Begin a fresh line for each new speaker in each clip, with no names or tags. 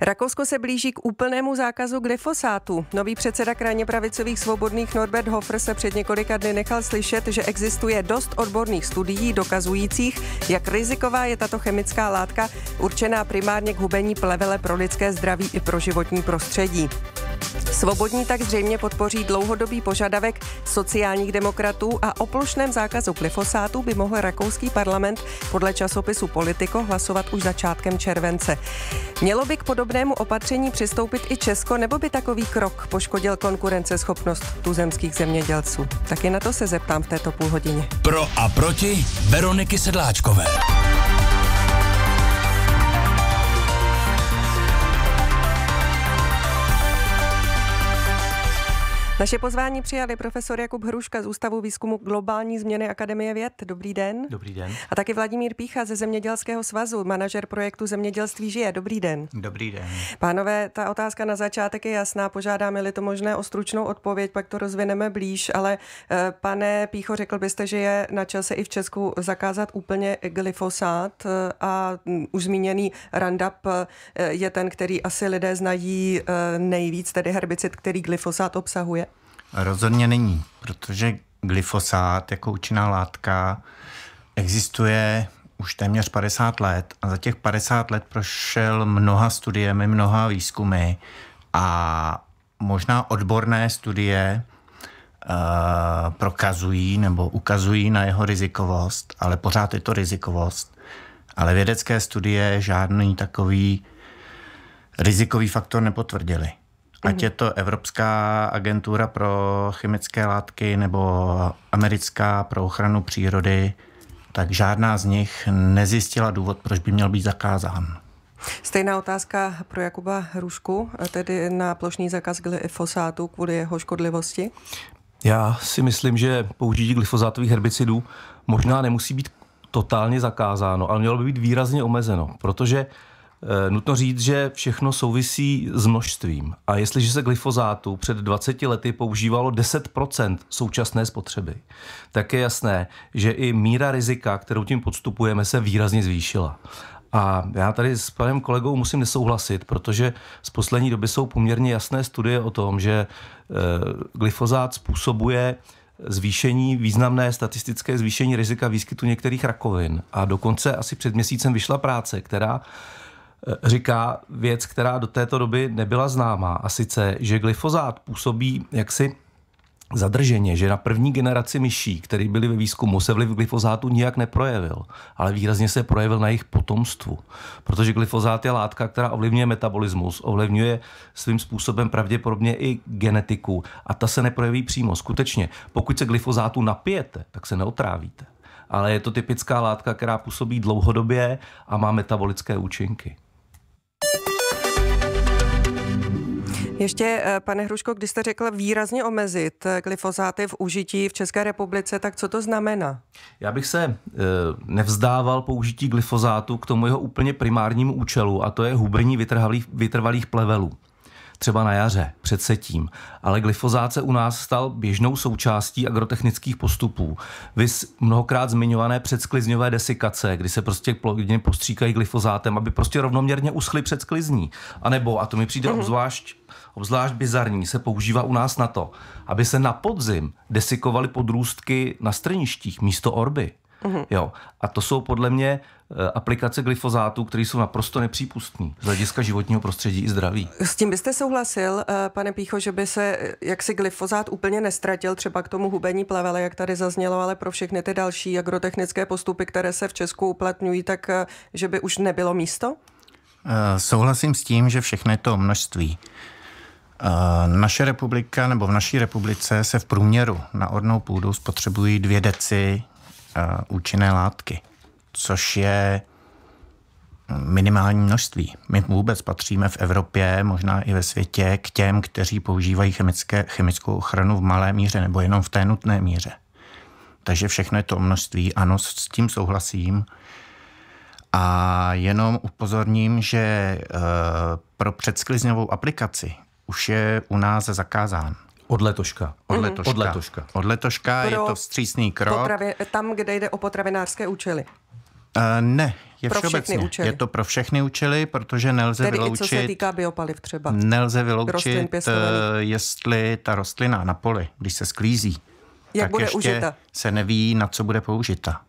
Rakousko se blíží k úplnému zákazu glyfosátu. Nový předseda krajně pravicových svobodných Norbert Hofer se před několika dny nechal slyšet, že existuje dost odborných studií dokazujících, jak riziková je tato chemická látka určená primárně k hubení plevele pro lidské zdraví i pro životní prostředí. Svobodní tak zřejmě podpoří dlouhodobý požadavek sociálních demokratů a o plošném zákazu glyfosátu by mohl rakouský parlament podle časopisu Politico hlasovat už začátkem července. Mělo by k podobnému opatření přistoupit i Česko, nebo by takový krok poškodil konkurenceschopnost tuzemských zemědělců? Taky na to se zeptám v této půlhodině.
Pro a proti Veroniky Sedláčkové.
Naše pozvání přijali profesor Jakub Hruška z Ústavu výzkumu globální změny Akademie věd. Dobrý den. Dobrý den. A taky Vladimír Pícha ze Zemědělského svazu, manažer projektu Zemědělství žije. Dobrý den. Dobrý den. Pánové, ta otázka na začátek je jasná, požádáme-li to možné o stručnou odpověď, pak to rozvineme blíž, ale eh, pane Pícho, řekl byste, že je na čase i v Česku zakázat úplně glyfosát eh, a mm, už zmíněný randap eh, je ten, který asi lidé znají nejvíc, tedy herbicid, který glyfosát obsahuje?
Rozhodně není, protože glyfosát jako účinná látka existuje už téměř 50 let a za těch 50 let prošel mnoha studiemi, mnoha výzkumy a možná odborné studie uh, prokazují nebo ukazují na jeho rizikovost, ale pořád je to rizikovost. Ale vědecké studie žádný takový rizikový faktor nepotvrdili. Ať je to Evropská agentura pro chemické látky nebo Americká pro ochranu přírody, tak žádná z nich nezjistila důvod, proč by měl být zakázán.
Stejná otázka pro Jakuba Hrušku, tedy na plošný zákaz glyfosátu kvůli jeho škodlivosti.
Já si myslím, že použití glyfosátových herbicidů možná nemusí být totálně zakázáno, ale mělo by být výrazně omezeno, protože Eh, nutno říct, že všechno souvisí s množstvím. A jestliže se glyfozátu před 20 lety používalo 10 současné spotřeby, tak je jasné, že i míra rizika, kterou tím podstupujeme, se výrazně zvýšila. A já tady s panem kolegou musím nesouhlasit, protože z poslední doby jsou poměrně jasné studie o tom, že eh, glyfozát způsobuje zvýšení, významné statistické zvýšení rizika výskytu některých rakovin. A dokonce asi před měsícem vyšla práce, která Eh, říká věc, která do této doby nebyla známá, a sice, že glyfozát působí jaksi zadrženě, že na první generaci myší, které byly ve výzkumu, se vliv glyfozátu nijak neprojevil, ale výrazně se projevil na jejich potomstvu. Protože glyfozát je látka, která ovlivňuje metabolismus, ovlivňuje svým způsobem pravděpodobně i genetiku a ta se neprojeví přímo. Skutečně, pokud se glyfozátu napijete, tak se neotrávíte. Ale je to typická látka, která působí dlouhodobě a má metabolické účinky.
Ještě, eh, pane Hruško, když jste řekl výrazně omezit eh, glyfozáty v užití v České republice, tak co to znamená? Já bych se eh,
nevzdával použití glyfozátu k tomu jeho úplně primárnímu účelu, a to je hubení vytrvalých, vytrvalých plevelů třeba na jaře, před setím, ale glyfozát se u nás stal běžnou součástí agrotechnických postupů. Vy mnohokrát zmiňované předsklizňové desikace, kdy se prostě plodiny postříkají glyfozátem, aby prostě rovnoměrně uschly před sklizní. A nebo, a to mi přijde mm-hmm. obzvlášť obzvlášť bizarní, se používá u nás na to, aby se na podzim desikovaly podrůstky na strništích místo orby uh Jo. A to jsou podle mě eh, aplikace glyfozátů, které jsou naprosto nepřípustné z hlediska životního prostředí i zdraví.
S tím byste souhlasil, eh, pane Pícho, že by se eh, jaksi glyfozát úplně nestratil třeba k tomu hubení plavele, jak tady zaznělo, ale pro všechny ty další agrotechnické postupy, které se v Česku uplatňují, tak že by už nebylo místo?
souhlasím s tím, že všechny to množství naše republika nebo v naší republice se v průměru na ornou půdu spotřebují dvě deci Eh, účinné látky, což je minimální množství. My vůbec patříme v Evropě, možná i ve světě, k těm, kteří používají chemické, chemickou ochranu v malé míře nebo jenom v té nutné míře. Takže všechno je to množství, ano, s tím souhlasím. A jenom upozorním, že eh, pro předsklizňovou aplikaci už je u nás zakázán. Od letoška. Od mhm. letoška. Od letoška, Od letoška je to vstřícný krok. Potravě,
tam, kde jde o potravinářské účely.
Uh, ne, je pro Všechny účely. Je to pro všechny účely, protože nelze Tedy vyloučit... I co se
týká biopaliv třeba.
Nelze vyloučit, eh, jestli ta rostlina na poli, když se sklízí,
Jak tak bude ještě užita?
se neví, na co bude použita.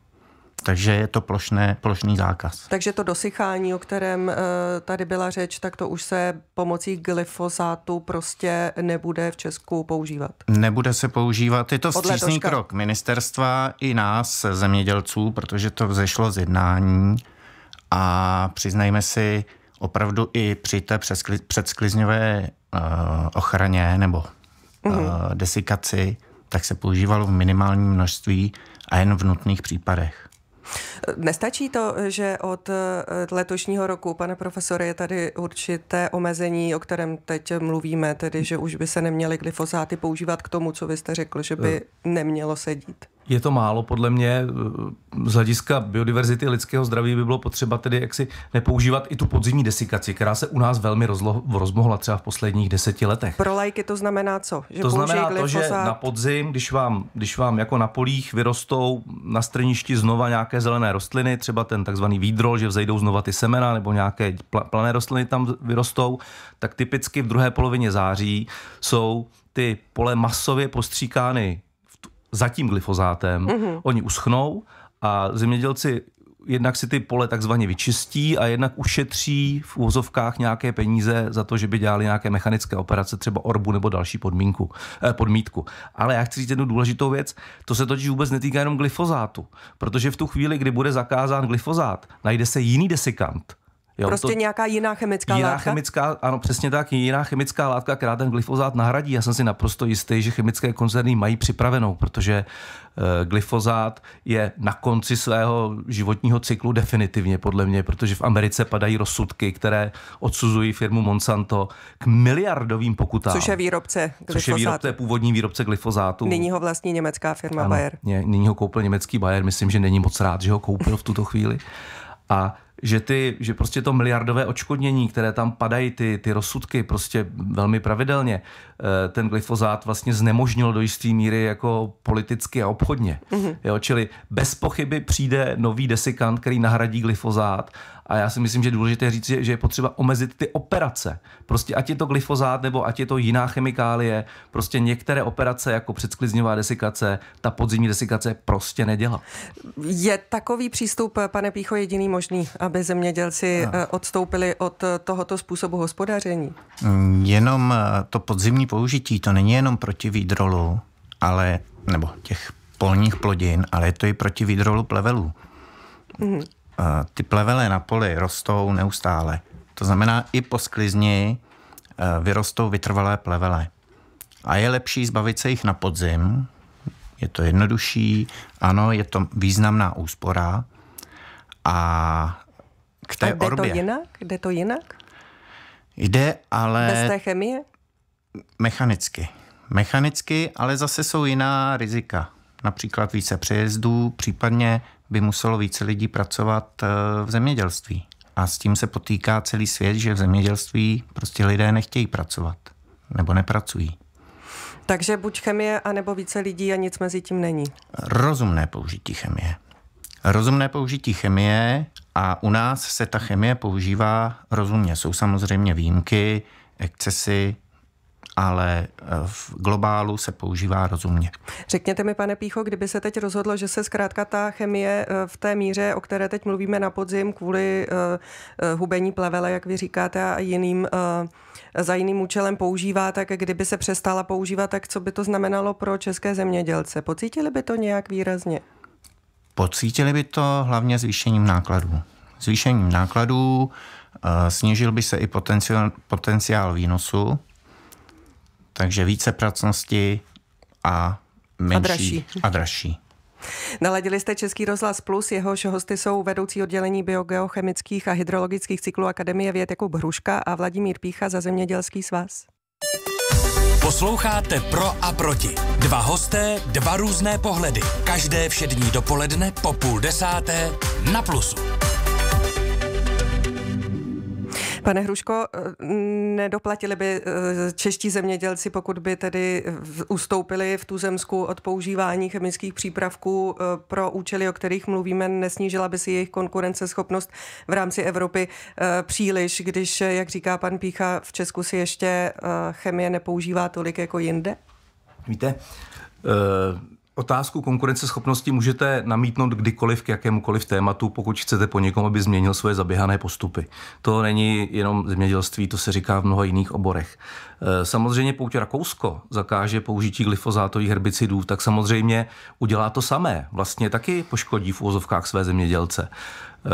Takže je to plošné, plošný zákaz.
Takže to dosychání, o kterém eh, tady byla řeč, tak to už se pomocí glyfosátu prostě nebude v Česku používat.
Nebude se používat. Je to vstřícný krok ministerstva i nás, zemědělců, protože to vzešlo z jednání. A přiznejme si, opravdu i při té předsklizňové eh, ochraně nebo mm-hmm. desikaci, tak se používalo v minimálním množství a jen v nutných případech.
Nestačí to, že od eh, letošního roku, pane profesore, je tady určité omezení, o kterém teď mluvíme, tedy že už by se neměly glyfosáty používat k tomu, co vy jste řekl, že by eh. nemělo sedít?
je to málo, podle mě eh, z hlediska biodiverzity lidského zdraví by bylo potřeba tedy jaksi nepoužívat i tu podzimní desikaci, která se u nás velmi rozlo, rozmohla třeba v posledních deseti letech.
Pro lajky to znamená co? Že to znamená to, že na
podzim, když vám, když vám jako na polích vyrostou na strništi znova nějaké zelené rostliny, třeba ten takzvaný výdrol, že vzejdou znova ty semena nebo nějaké plané rostliny tam vyrostou, tak typicky v druhé polovině září jsou ty pole masově postříkány za tím glyfozátem, mm-hmm. oni uschnou a zemědělci jednak si ty pole takzvaně vyčistí a jednak ušetří v úvozovkách nějaké peníze za to, že by dělali nějaké mechanické operace, třeba orbu nebo další podmínku, eh, podmítku. Ale já chci říct jednu důležitou věc, to se totiž vůbec netýká jenom glyfozátu, protože v tu chvíli, kdy bude zakázán glyfozát, najde se jiný desikant, Jo, prostě to,
nějaká jiná chemická jiná látka?
Chemická, ano, přesně tak, jiná chemická látka, která ten glyfozát nahradí. Já jsem si naprosto jistý, že chemické koncerny mají připravenou, protože eh, glyfozát je na konci svého životního cyklu definitivně, podle mě, protože v Americe padají rozsudky, které odsuzují firmu Monsanto k miliardovým pokutám. Což je
výrobce glyfozátu. Což je výrobce,
původní výrobce glyfozátu. Nyní ho
vlastní německá firma ano, Bayer.
Nyní ho koupil německý Bayer, myslím, že není moc rád, že ho koupil v tuto chvíli. A že, ty, že prostě to miliardové očkodnění, které tam padají, ty, ty rozsudky prostě velmi pravidelně, eh, ten glyfozát vlastně znemožnil do jisté míry jako politicky a obchodně. Mm-hmm. Jo, čili bez pochyby přijde nový desikant, který nahradí glyfozát a já si myslím, že je důležité říct, že je potřeba omezit ty operace. Prostě ať je to glyfozát nebo ať je to jiná chemikálie, prostě některé operace jako předsklizňová desikace, ta podzimní desikace prostě nedělá.
Je takový přístup, pane Pícho, jediný možný, aby zemědělci no. odstoupili od eh, tohoto způsobu hospodaření?
Mm, jenom eh, to podzimní použití, to není jenom proti výdrolu, ale, nebo těch polních plodin, ale je to i proti výdrolu plevelů. Mm ty plevele na poli rostou neustále. To znamená, i po sklizni eh, vyrostou vytrvalé plevele. A je lepší zbavit se jich na podzim, je to jednodušší, ano, je to významná úspora. A k té a jde orbě. to
jinak? Jde to jinak?
Jde, ale... Bez té chemie? Mechanicky. Mechanicky, ale zase jsou jiná rizika. Například více přejezdů, případně by muselo více lidí pracovat eh, v zemědělství. A s tím se potýká celý svět, že v zemědělství prostě lidé nechtějí pracovat nebo nepracují.
Takže buď chemie, anebo více lidí a nic mezi tím není.
Rozumné použití chemie. Rozumné použití chemie a u nás se ta chemie používá rozumně. Jsou samozřejmě výjimky, excesy, ale eh, v globálu se používá rozumně.
Řekněte mi, pane Pícho, kdyby se teď rozhodlo, že se zkrátka ta chemie eh, v té míře, o které teď mluvíme na podzim, kvůli eh, hubení plevele, jak vy říkáte, a jiným za jiným účelem používá, tak kdyby se přestala používat, tak co by to znamenalo pro české zemědělce? Pocítili by to nějak výrazně?
Pocítili by to hlavně zvýšením nákladů. Zvýšením nákladů snížil by se i potenciál, potenciál výnosu, takže více pracnosti a menší a dražší. A dražší.
Naladili jste Český rozhlas Plus, jehož hosty jsou vedoucí oddělení biogeochemických a hydrologických cyklů Akademie věd Jakub Hruška a Vladimír Pícha za Zemědělský svaz.
Posloucháte Pro a proti. Dva hosté, dva různé pohledy. Každé všední dopoledne po půl desáté na Plusu.
Pane Hruško, eh, nedoplatili by eh, čeští zemědělci, pokud by tedy ustoupili v tuzemsku od používání chemických přípravků eh, pro účely, o kterých mluvíme, nesnížila by si jejich konkurenceschopnost v rámci Evropy příliš, když, jak říká pan Pícha, v Česku si ještě chemie nepoužívá tolik jako jinde?
Víte, uh Otázku konkurenceschopnosti můžete namítnout kdykoliv k jakémukoliv tématu, pokud chcete po někom, aby změnil svoje zaběhané postupy. To není jenom zemědělství, to se říká v mnoha jiných oborech. E, samozřejmě pokud Rakousko zakáže použití glyfozátových herbicidů, tak samozřejmě udělá to samé. Vlastně taky poškodí v úzovkách své zemědělce. E,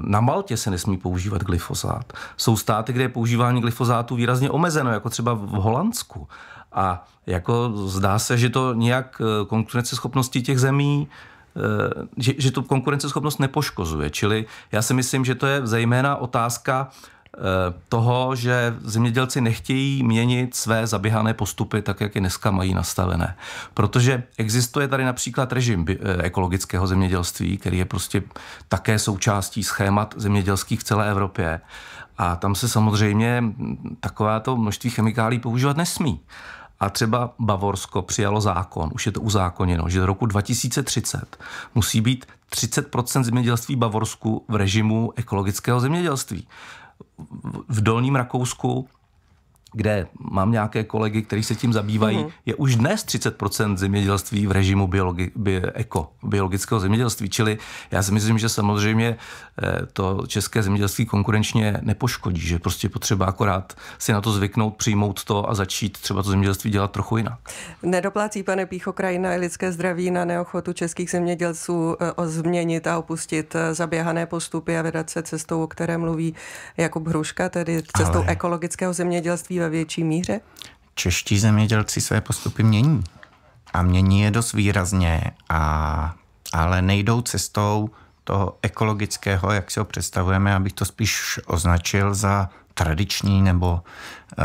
na Maltě se nesmí používat glyfozát. Jsou státy, kde je používání glyfozátu výrazně omezeno, jako třeba v Holandsku. A jako zdá se, že to nějak eh, konkurenceschopnosti těch zemí eh, že, že to konkurenceschopnost nepoškozuje. Čili já si myslím, že to je zejména otázka eh, toho, že zemědělci nechtějí měnit své zaběhané postupy tak, jak je dneska mají nastavené. Protože existuje tady například režim ekologického zemědělství, který je prostě také součástí schémat zemědělských v celé Evropě. A tam se samozřejmě takováto množství chemikálí používat nesmí. A třeba Bavorsko přijalo zákon, už je to uzákoněno, že do roku 2030 musí být 30 zemědělství Bavorsku v režimu ekologického zemědělství. V Dolním Rakousku kde mám nějaké kolegy, kteří se tím zabývají, mm-hmm. je už dnes 30% zemědělství v režimu biologi- bi- eko, biologického zemědělství. Čili já si myslím, že samozřejmě eh, to české zemědělství konkurenčně nepoškodí, že prostě potřeba akorát si na to zvyknout, přijmout to a začít třeba to zemědělství dělat trochu jinak.
Nedoplácí, pane Pícho, krajina i lidské zdraví na neochotu českých zemědělců eh, změnit a opustit eh, zaběhané postupy a vydat se cestou, o které mluví Jakub Hruška, tedy cestou Ale... ekologického zemědělství ve větší míře?
Čeští zemědělci své postupy mění. A mění je dost výrazně, a, ale nejdou cestou toho ekologického, jak si ho představujeme, abych to spíš označil za tradiční nebo e,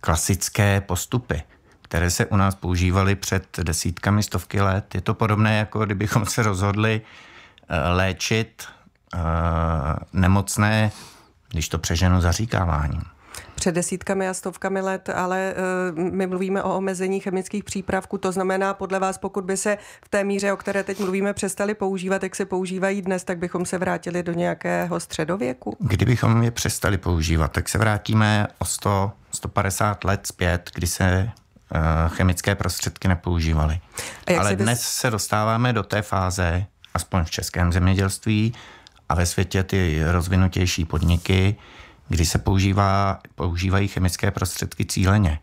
klasické postupy, které se u nás používaly před desítkami, stovky let. Je to podobné, jako kdybychom se rozhodli e, léčit e, nemocné, když to přeženu zaříkáváním
před desítkami a stovkami let, ale eh, my mluvíme o omezení chemických přípravků. To znamená, podle vás, pokud by se v té míře, o které teď mluvíme, přestali používat, jak se používají dnes, tak bychom se vrátili do nějakého středověku?
Kdybychom je přestali používat, tak se vrátíme o 100, 150 let zpět, kdy se eh, chemické prostředky nepoužívaly. Ale dnes se dostáváme do té fáze, aspoň v českém zemědělství a ve světě ty rozvinutější podniky, kdy se používá, používají chemické prostředky cíleně.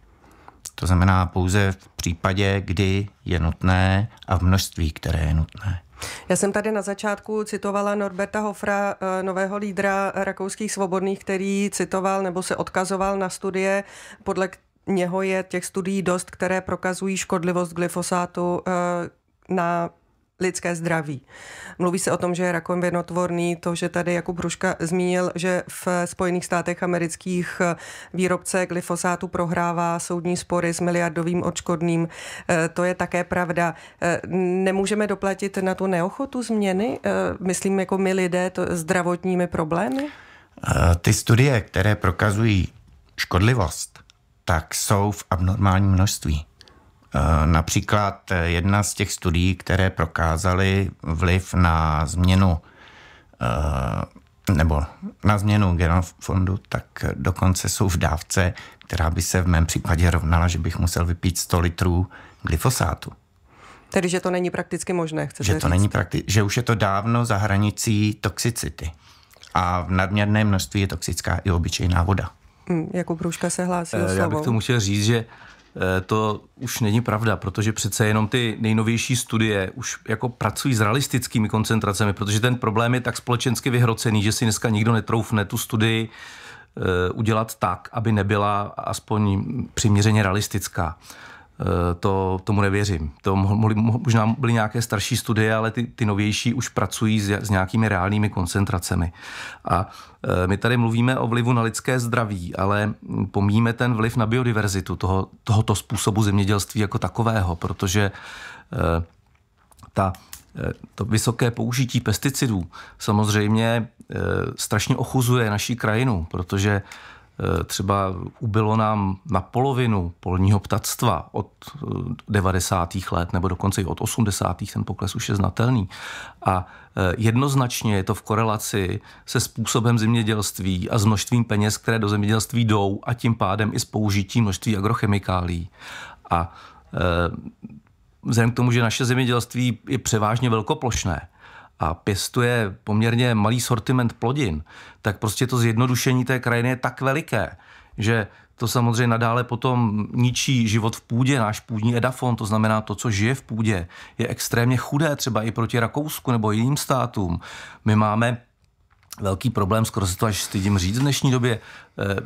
To znamená pouze v případě, kdy je nutné a v množství, které je nutné.
Já jsem tady na začátku citovala Norberta Hofra, eh, nového lídra rakouských svobodných, který citoval nebo se odkazoval na studie, podle něho je těch studií dost, které prokazují škodlivost glyfosátu eh, na lidské zdraví. Mluví se o tom, že je rakovin věnotvorný, to, že tady jako Bruška zmínil, že v Spojených státech amerických výrobce glyfosátu prohrává soudní spory s miliardovým odškodným. Eh, to je také pravda. Eh, nemůžeme doplatit na tu neochotu změny, eh, myslím jako my lidé, to zdravotními problémy?
Ty studie, které prokazují škodlivost, tak jsou v abnormálním množství. Eh, například eh, jedna z těch studií, které prokázaly vliv na změnu eh, nebo na změnu genofondu, tak dokonce jsou v dávce, která by se v mém případě rovnala, že bych musel vypít 100 litrů glyfosátu.
Tedy, že to není prakticky možné, chcete že to říct? Není
prakti- že už je to dávno za hranicí toxicity. A v nadměrné množství je toxická i obyčejná voda.
Hm, jako průžka se hlásí o Já bych to
musel říct, že Eh, to už není pravda, protože přece jenom ty nejnovější studie už jako pracují s realistickými koncentracemi, protože ten problém je tak společensky vyhrocený, že si dneska nikdo netroufne tu studii eh, udělat tak, aby nebyla aspoň přiměřeně realistická. Eh, to, tomu nevěřím. To mohli, možná byly nějaké starší studie, ale ty, ty novější už pracují s, s nějakými reálnými koncentracemi. A eh, my tady mluvíme o vlivu na lidské zdraví, ale pomíme ten vliv na biodiverzitu toho, tohoto způsobu zemědělství jako takového, protože eh, ta, to vysoké použití pesticidů samozřejmě strašně ochuzuje naší krajinu, protože Eh, třeba ubylo nám na polovinu polního ptactva od 90. Eh, let nebo dokonce i od 80. ten pokles už je znatelný. A eh, jednoznačně je to v korelaci se způsobem zemědělství a s množstvím peněz, které do zemědělství jdou a tím pádem i s použitím množství agrochemikálí. A vzhledem k tomu, že naše zemědělství je převážně velkoplošné, a pěstuje poměrně malý sortiment plodin, tak prostě to zjednodušení té krajiny je tak veliké, že to samozřejmě nadále potom ničí život v půdě. Náš půdní edafon, to znamená to, co žije v půdě, je extrémně chudé třeba i proti Rakousku nebo jiným státům. My máme velký problém, skoro se to až stydím říct v dnešní době.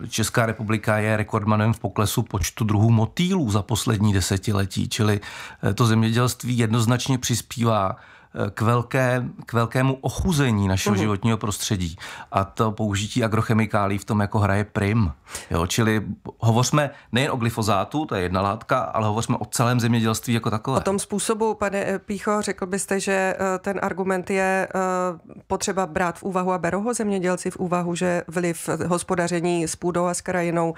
Eh, Česká republika je rekordmanem v poklesu počtu druhů motýlů za poslední desetiletí, čili eh, to zemědělství jednoznačně přispívá k, velké, k velkému ochuzení našeho uh-huh. životního prostředí. A to použití agrochemikálí v tom jako hraje prim. Jo? Čili hovořme nejen o glyfozátu, to je jedna látka, ale hovořme o celém zemědělství jako takové. O tom
způsobu, pane eh, Pícho, řekl byste, že eh, ten argument je eh, potřeba brát v úvahu a berou ho zemědělci v úvahu, že vliv hospodaření s půdou a s krajinou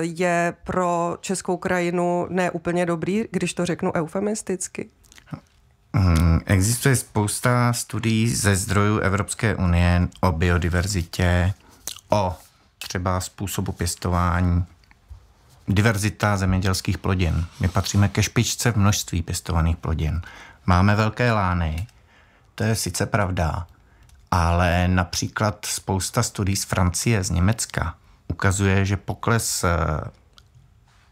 je pro českou krajinu neúplně dobrý, když to řeknu eufemisticky?
Mm, existuje spousta studií ze zdrojů Evropské unie o biodiverzitě, o třeba způsobu pěstování. Diverzita zemědělských plodin. My patříme ke špičce v množství pěstovaných plodin. Máme velké lány, to je sice pravda, ale například spousta studií z Francie, z Německa ukazuje, že pokles eh,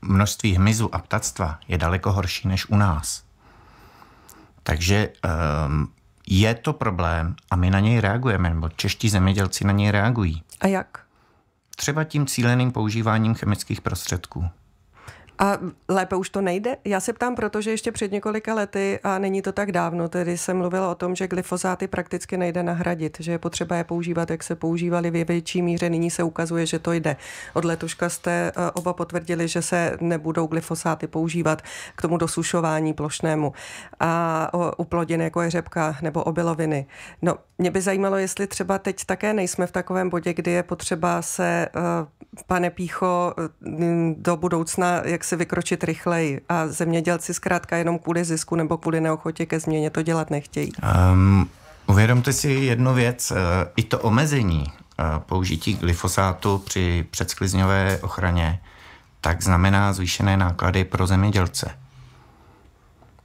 množství hmyzu a ptactva je daleko horší než u nás. Takže um, je to problém a my na něj reagujeme, nebo čeští zemědělci na něj reagují. A jak? Třeba tím cíleným používáním chemických prostředků.
A lépe už to nejde? Já se ptám, protože ještě před několika lety, a není to tak dávno, tedy jsem mluvila o tom, že glyfozáty prakticky nejde nahradit, že je potřeba je používat, jak se používali v větší míře. Nyní se ukazuje, že to jde. Od letuška jste e, oba potvrdili, že se nebudou glyfosáty používat k tomu dosušování plošnému a u plodin, jako je řepka nebo obiloviny. No, mě by zajímalo, jestli třeba teď také nejsme v takovém bodě, kdy je potřeba se, e, pane Pícho, e, do budoucna, jak se jaksi vykročit rychleji. A zemědělci zkrátka jenom kvůli zisku nebo kvůli neochotě ke změně to dělat nechtějí.
Um, uvědomte si jednu věc, eh, i to omezení eh, použití glyfosátu při předsklizňové ochraně, tak znamená zvýšené náklady pro zemědělce.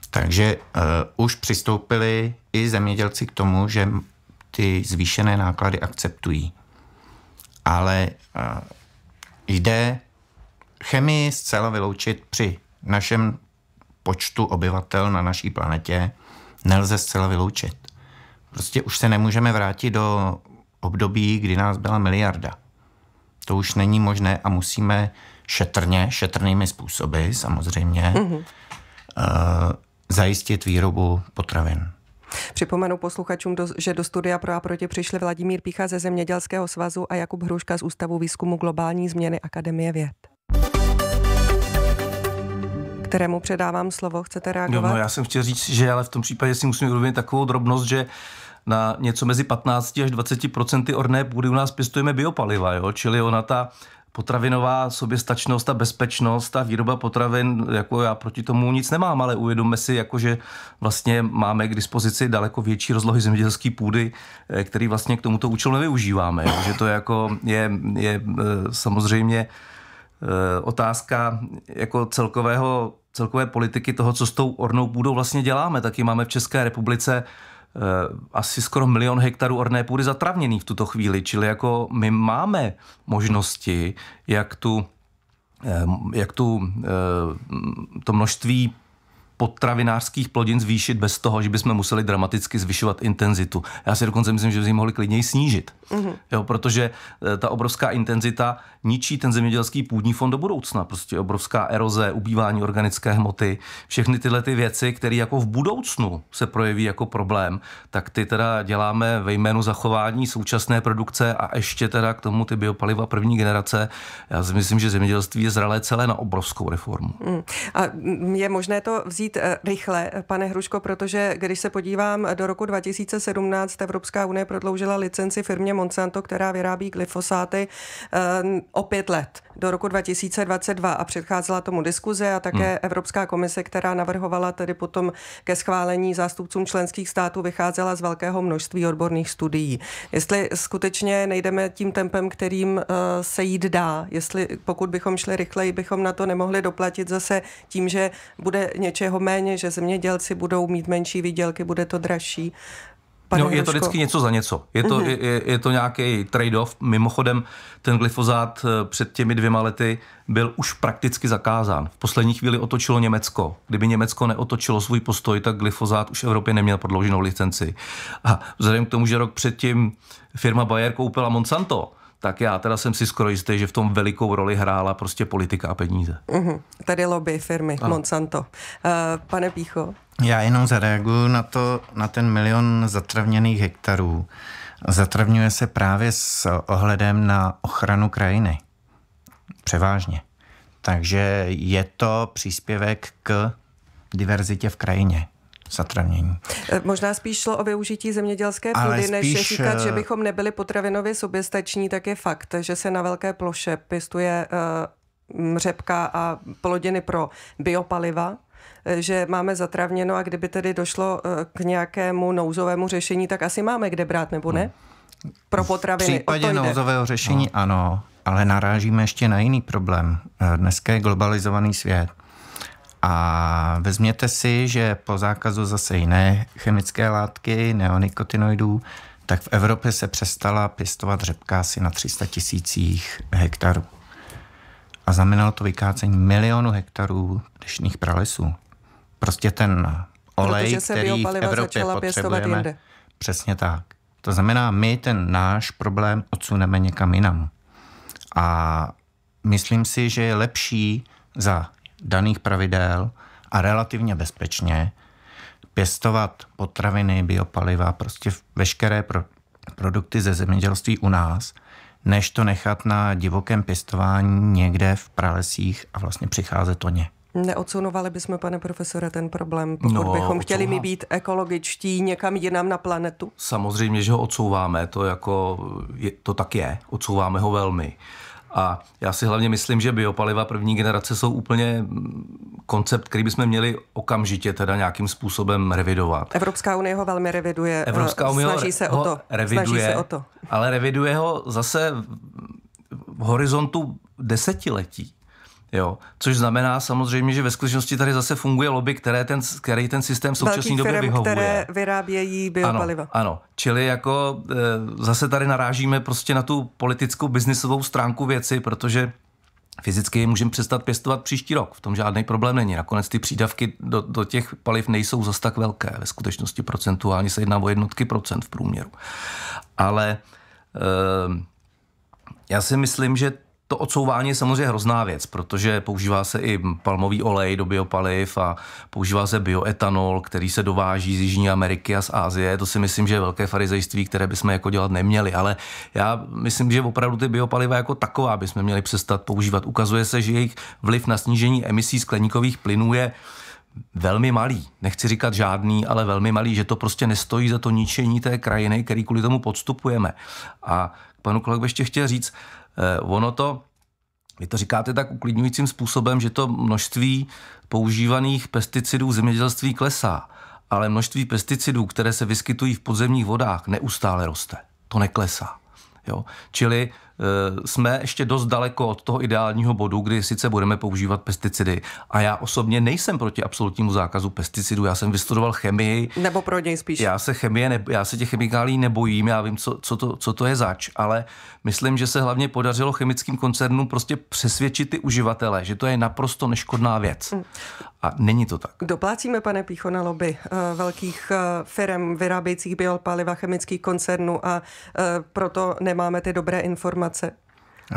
Takže uh, už přistoupili i zemědělci k tomu, že ty zvýšené náklady akceptují. Ale uh, jde chemii zcela vyloučit při našem počtu obyvatel na naší planetě nelze zcela vyloučit. Prostě už se nemůžeme vrátit do období, kdy nás byla miliarda. To už není možné a musíme šetrně, šetrnými způsoby samozřejmě, mm-hmm. Uh, zajistit výrobu potravin.
Připomenu posluchačům, že do studia pro a proti přišli Vladimír Pícha ze Zemědělského svazu a Jakub Hruška z Ústavu výzkumu globální změny Akademie věd kterému předávám slovo. Chcete no, reagovat? No, no já
jsem chtěl říct, že ale v tom případě si musím uvědomit takovou drobnost, že na něco mezi 15 až 20 procenty orné půdy u nás pěstujeme biopaliva, jo? čili ona ta potravinová soběstačnost a bezpečnost a výroba potravin, jako já proti tomu nic nemám, ale uvědomme si, jako že vlastně máme k dispozici daleko větší rozlohy zemědělské půdy, eh, který vlastně k tomuto účelu nevyužíváme. Jo? Že to jako je, je eh, samozřejmě Eh, otázka jako celkového, celkové politiky toho, co s tou ornou půdou vlastně děláme. Taky máme v České republice eh, asi skoro milion hektarů orné půdy zatravněný v tuto chvíli, čili jako my máme možnosti, jak tu eh, jak tu to množství potravinářských plodin zvýšit bez toho, že bychom museli dramaticky zvyšovat intenzitu. Já si dokonce myslím, že bychom ji mohli klidněji snížit, mm-hmm. jo, protože eh, ta obrovská intenzita ničí ten zemědělský půdní fond do budoucna. Prostě obrovská eroze, ubývání organické hmoty, všechny tyhle ty věci, které jako v budoucnu se projeví jako problém, tak ty teda děláme ve jménu zachování současné produkce a ještě teda k tomu ty biopaliva první generace. Já si myslím, že zemědělství je zralé celé na obrovskou reformu.
Mm. A je možné to vzít jít eh, rychle, eh, pane Hruško, protože když se podívám do roku 2017, Evropská unie prodloužila licenci firmě Monsanto, která vyrábí glyfosáty eh, o pět let do roku 2022 a předcházela tomu diskuze a také hmm. Evropská komise, která navrhovala tedy potom ke schválení zástupcům členských států, vycházela z velkého množství odborných studií. Jestli skutečně nejdeme tím tempem, kterým se jít dá, jestli pokud bychom šli rychleji, bychom na to nemohli doplatit zase tím, že bude něčeho toho méně, že zemědělci budou mít menší výdělky, bude to dražší.
Pane no, je to vždycky něco za něco. Je to, mm-hmm. je, je to nějaký trade-off. Mimochodem, ten glyfozát eh, před těmi dvěma lety byl už prakticky zakázán. V poslední chvíli otočilo Německo. Kdyby Německo neotočilo svůj postoj, tak glyfozát už v Evropě neměl prodlouženou licenci. A vzhledem k tomu, že rok předtím firma Bayer koupila Monsanto, tak já teda jsem si skoro jistý, že v tom velikou roli hrála prostě politika a peníze.
Uh-huh. Tady lobby firmy ano. Monsanto. Uh, pane Pícho?
Já jenom zareaguju na, to, na ten milion zatravněných hektarů. Zatravňuje se právě s ohledem na ochranu krajiny. Převážně. Takže je to příspěvek k diverzitě v krajině zatravnění.
Eh, možná spíš šlo o využití zemědělské půdy, Ale spíš... než říkat, že eh, bychom nebyli potravinově soběstační, tak je fakt, že se na velké ploše pěstuje eh, řepka a plodiny pro biopaliva, že máme zatravněno a kdyby tedy došlo k nějakému nouzovému řešení, tak asi máme kde brát, nebo ne? Hmm. Pro potraviny. V případě nouzového řešení
no. ano, ale narážíme ještě na jiný problém. Dneska je globalizovaný svět. A vezměte si, že po zákazu zase jiné chemické látky, neonikotinoidů, tak v Evropě se přestala pěstovat řepka asi na 300 tisících hektarů. A znamenalo to vykácení milionu hektarů dešních pralesů. Prostě ten olej, se který v Evropě potřebujeme, jinde. přesně tak. To znamená, my ten náš problém odsuneme někam jinam. A myslím si, že je lepší za daných pravidel a relativně bezpečně pěstovat potraviny, biopaliva, prostě veškeré pro, produkty ze zemědělství u nás, než to nechat na divokém pěstování někde v pralesích a vlastně přicházet o ně.
Neodsunovali bychom, pane profesore, ten problém, pokud no, bychom chtěli mi být ekologičtí někam jinam na planetu?
Samozřejmě, že ho odsouváme, to, jako, je, to tak je, odsouváme ho velmi. A já si hlavně myslím, že biopaliva první generace jsou úplně mm, koncept, který bychom měli okamžitě teda nějakým způsobem revidovat.
Evropská unie ho velmi reviduje. Eh, Evropská unie snaží se ho o to. Reviduje, snaží se o to.
Ale reviduje ho zase v horizontu desetiletí. Jo. Což znamená samozřejmě, že ve skutečnosti tady zase funguje lobby, které ten, který ten systém v současné době firm, vyhovuje. které
vyrábějí biopaliva.
Ano, ano. čili jako e, zase tady narážíme prostě na tu politickou biznisovou stránku věci, protože fyzicky je můžeme přestat pěstovat příští rok. V tom žádný problém není. Nakonec ty přídavky do, do těch paliv nejsou zas tak velké. Ve skutečnosti procentuálně se jedná o jednotky procent v průměru. Ale e, já si myslím, že to odsouvání je samozřejmě hrozná věc, protože používá se i palmový olej do biopaliv a používá se bioetanol, který se dováží z Jižní Ameriky a z Ázie. To si myslím, že je velké farizejství, které bychom jako dělat neměli. Ale já myslím, že opravdu ty biopaliva jako taková bychom měli přestat používat. Ukazuje se, že jejich vliv na snížení emisí skleníkových plynů je velmi malý. Nechci říkat žádný, ale velmi malý, že to prostě nestojí za to ničení té krajiny, který kvůli tomu podstupujeme. A k panu kolegovi ještě chtěl říct, Eh, ono to, vy to říkáte tak uklidňujícím způsobem, že to množství používaných pesticidů v zemědělství klesá, ale množství pesticidů, které se vyskytují v podzemních vodách, neustále roste. To neklesá. Jo? Čili Eh, jsme ještě dost daleko od toho ideálního bodu, kdy sice budeme používat pesticidy. A já osobně nejsem proti absolutnímu zákazu pesticidů. Já jsem vystudoval chemii.
Nebo pro něj spíš. Já
se chemie, ne, já se těch chemikálí nebojím, já vím, co, co, to, co to je zač, ale myslím, že se hlavně podařilo chemickým koncernům prostě přesvědčit ty uživatele, že to je naprosto neškodná věc. Mm. A není to tak.
Doplácíme, pane Pícho, na lobby eh, velkých eh, firm vyrábějících biopaliva, chemických koncernů a proto nemáme ty dobré informace informace.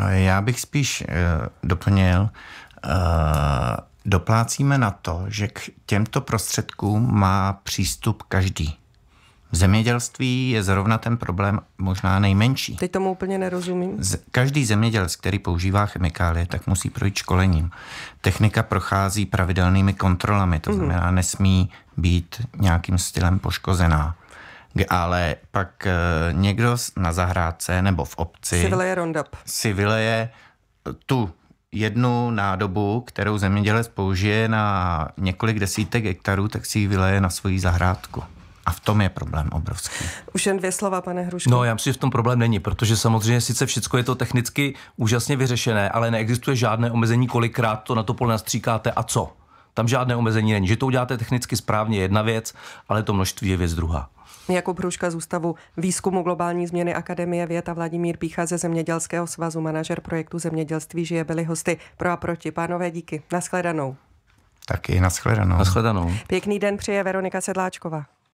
Eh, já bych spíš uh, doplnil, uh, doplácíme na to, že k těmto prostředkům má přístup každý. V zemědělství je zrovna ten problém možná nejmenší. Teď
tomu úplně nerozumím.
Každý zemědělec, který používá chemikálie, tak musí projít školením. Technika prochází pravidelnými kontrolami, to mm. znamená, nesmí být nějakým stylem poškozená ale pak eh, někdo na zahrádce nebo v obci si vyleje Roundup. Si vyleje eh, tu jednu nádobu, kterou zemědělec použije na několik desítek hektarů, tak si
ji vyleje na svoji zahrádku. A v tom je problém obrovský.
Už jen dvě slova, pane Hruško. No,
já myslím, že v tom problém není, protože samozřejmě sice všechno je to technicky úžasně vyřešené, ale neexistuje žádné omezení, kolikrát to na to pole nastříkáte a co. Tam žádné omezení není. Že to uděláte technicky správně jedna věc, ale to množství je věc druhá.
Jakub Hruška z Ústavu výzkumu globální změny Akademie věd a Vladimír Pícha ze Zemědělského svazu, manažer projektu Zemědělství, žije byli hosty pro a proti. Pánové, díky. Naschledanou.
Taky, naschledanou. Naschledanou.
Pěkný den přeje Veronika Sedláčková.